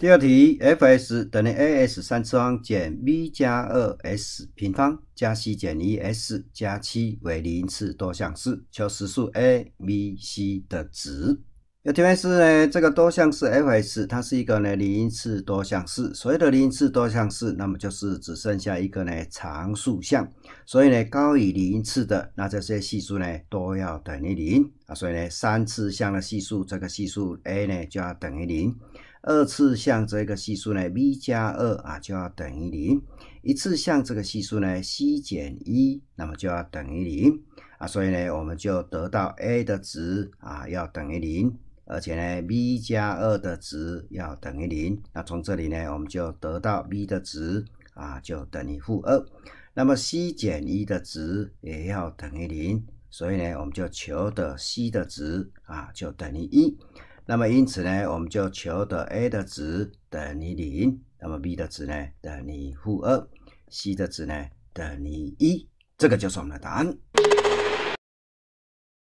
第二题，f(s) 等于 a s 三次方减 v 加二 s 平方加 c 减一 s 加七为零次多项式，求实数 a、b、c 的值。要提是呢，这个多项式 f(s) 它是一个呢零次多项式，所有的零次多项式，那么就是只剩下一个呢常数项，所以呢高于零次的那这些系数呢都要等于零。所以呢，三次项的系数这个系数 a 呢就要等于零，二次项这个系数呢 b 加二啊就要等于零，一次项这个系数呢 c 减一那么就要等于零啊，所以呢我们就得到 a 的值啊要等于零，而且呢 b 加二的值要等于零，那从这里呢我们就得到 b 的值啊就等于负二，那么 c 减一的值也要等于零。所以呢，我们就求得 c 的值啊，就等于一。那么因此呢，我们就求得 a 的值等于零，那么 b 的值呢等于负二，c 的值呢等于一。这个就是我们的答案。